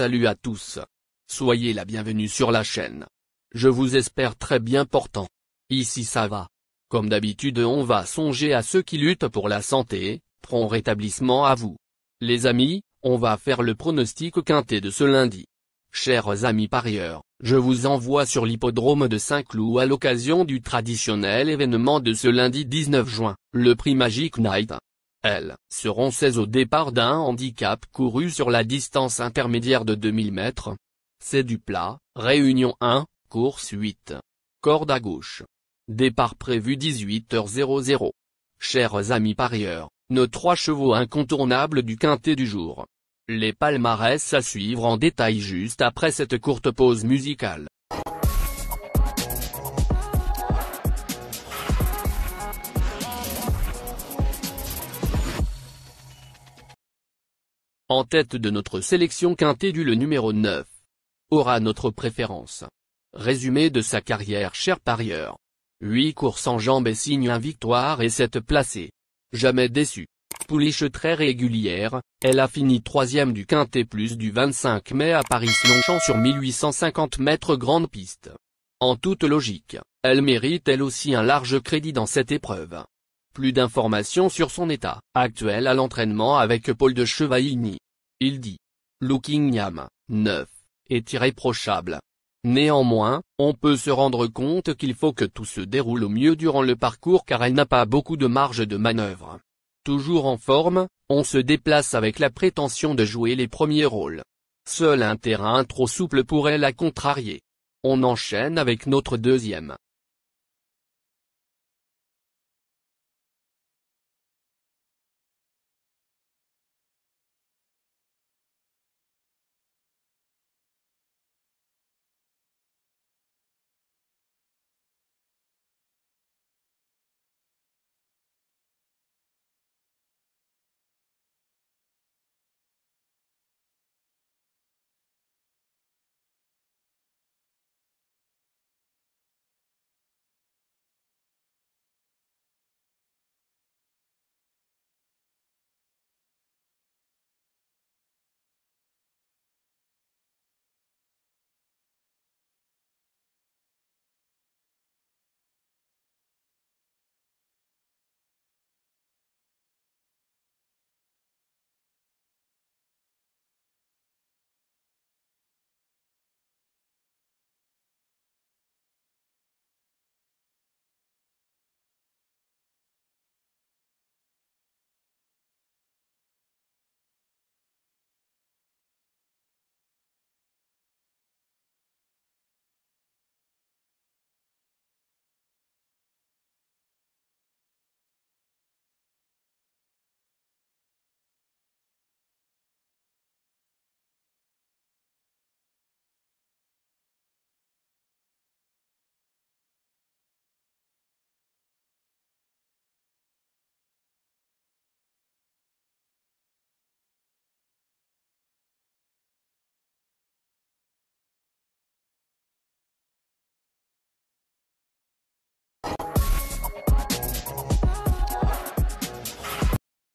Salut à tous. Soyez la bienvenue sur la chaîne. Je vous espère très bien portant. Ici ça va. Comme d'habitude on va songer à ceux qui luttent pour la santé, prompt rétablissement à vous. Les amis, on va faire le pronostic quinté de ce lundi. Chers amis parieurs, je vous envoie sur l'hippodrome de Saint-Cloud à l'occasion du traditionnel événement de ce lundi 19 juin, le prix Magic Night elles, seront 16 au départ d'un handicap couru sur la distance intermédiaire de 2000 mètres. C'est du plat, réunion 1, course 8. Corde à gauche. Départ prévu 18h00. Chers amis parieurs, nos trois chevaux incontournables du quintet du jour. Les palmarès à suivre en détail juste après cette courte pause musicale. En tête de notre sélection quintée du le numéro 9. Aura notre préférence. Résumé de sa carrière cher parieur. 8 courses en jambes et signe un victoire et 7 placés. Jamais déçu. Pouliche très régulière, elle a fini troisième du quintet plus du 25 mai à Paris-Longchamp sur 1850 mètres grande piste. En toute logique, elle mérite elle aussi un large crédit dans cette épreuve. Plus d'informations sur son état actuel à l'entraînement avec Paul de Chevalini. Il dit. Lookingham, 9, est irréprochable. Néanmoins, on peut se rendre compte qu'il faut que tout se déroule au mieux durant le parcours car elle n'a pas beaucoup de marge de manœuvre. Toujours en forme, on se déplace avec la prétention de jouer les premiers rôles. Seul un terrain trop souple pourrait la contrarier. On enchaîne avec notre deuxième,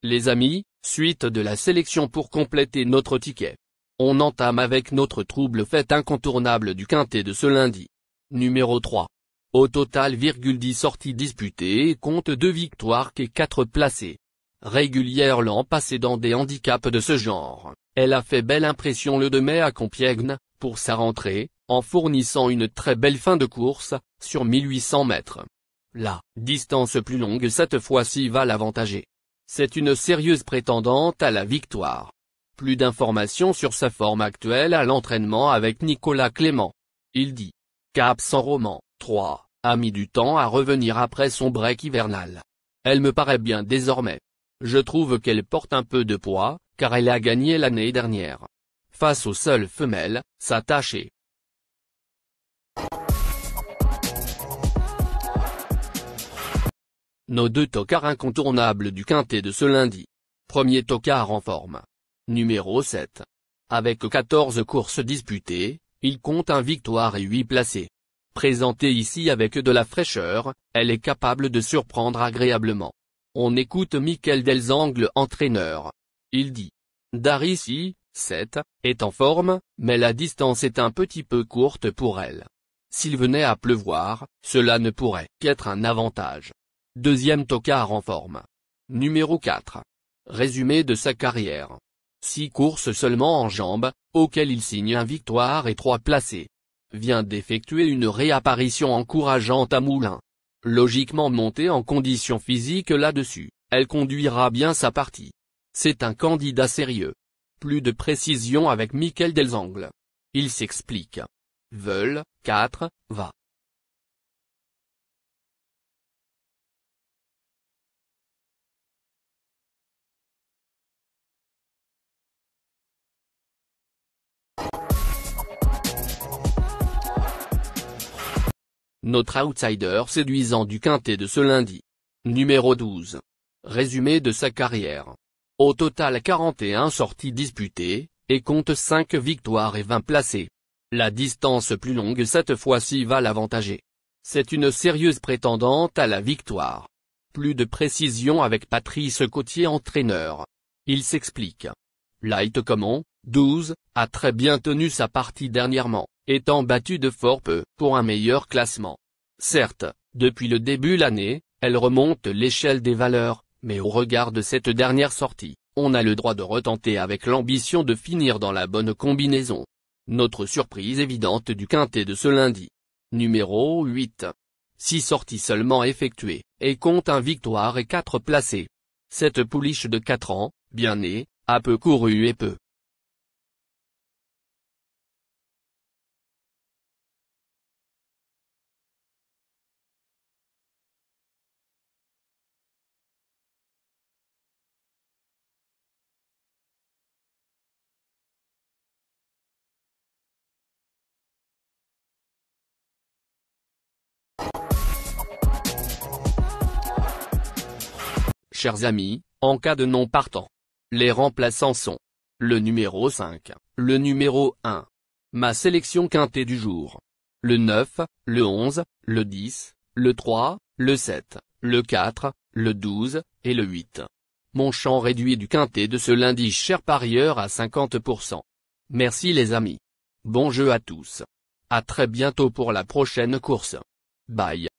Les amis, suite de la sélection pour compléter notre ticket. On entame avec notre trouble fête incontournable du quintet de ce lundi. Numéro 3. Au total, 10 sorties disputées et compte 2 victoires et 4 placées. Régulière l'an passé dans des handicaps de ce genre, elle a fait belle impression le 2 mai à Compiègne, pour sa rentrée, en fournissant une très belle fin de course, sur 1800 mètres. La distance plus longue cette fois-ci va l'avantager. C'est une sérieuse prétendante à la victoire. Plus d'informations sur sa forme actuelle à l'entraînement avec Nicolas Clément. Il dit. Cap sans roman, 3, a mis du temps à revenir après son break hivernal. Elle me paraît bien désormais. Je trouve qu'elle porte un peu de poids, car elle a gagné l'année dernière. Face aux seules femelles, s'attacher. Nos deux tocards incontournables du quintet de ce lundi. Premier tocard en forme. Numéro 7. Avec 14 courses disputées, il compte un victoire et 8 placés. Présentée ici avec de la fraîcheur, elle est capable de surprendre agréablement. On écoute Michael Delzangle entraîneur. Il dit. Darissi, 7, est en forme, mais la distance est un petit peu courte pour elle. S'il venait à pleuvoir, cela ne pourrait qu'être un avantage. Deuxième tocard en forme. Numéro 4. Résumé de sa carrière. 6 courses seulement en jambes, auxquelles il signe un victoire et trois placés. Vient d'effectuer une réapparition encourageante à Moulin. Logiquement montée en condition physique là-dessus, elle conduira bien sa partie. C'est un candidat sérieux. Plus de précision avec Michael Delzangle. Il s'explique. Veulent, 4, va. Notre outsider séduisant du quintet de ce lundi. Numéro 12. Résumé de sa carrière. Au total 41 sorties disputées, et compte 5 victoires et 20 placés. La distance plus longue cette fois-ci va l'avantager. C'est une sérieuse prétendante à la victoire. Plus de précision avec Patrice Cotier entraîneur. Il s'explique. Light Common, 12, a très bien tenu sa partie dernièrement étant battue de fort peu pour un meilleur classement. Certes, depuis le début l'année, elle remonte l'échelle des valeurs, mais au regard de cette dernière sortie, on a le droit de retenter avec l'ambition de finir dans la bonne combinaison. Notre surprise évidente du quintet de ce lundi. Numéro 8. 6 sorties seulement effectuées, et compte un victoire et 4 placés. Cette pouliche de 4 ans, bien née, a peu couru et peu Chers amis, en cas de non partant, les remplaçants sont le numéro 5, le numéro 1. Ma sélection quintée du jour. Le 9, le 11, le 10, le 3, le 7, le 4, le 12 et le 8. Mon champ réduit du quintet de ce lundi cher parieur à 50%. Merci les amis. Bon jeu à tous. À très bientôt pour la prochaine course. Bye.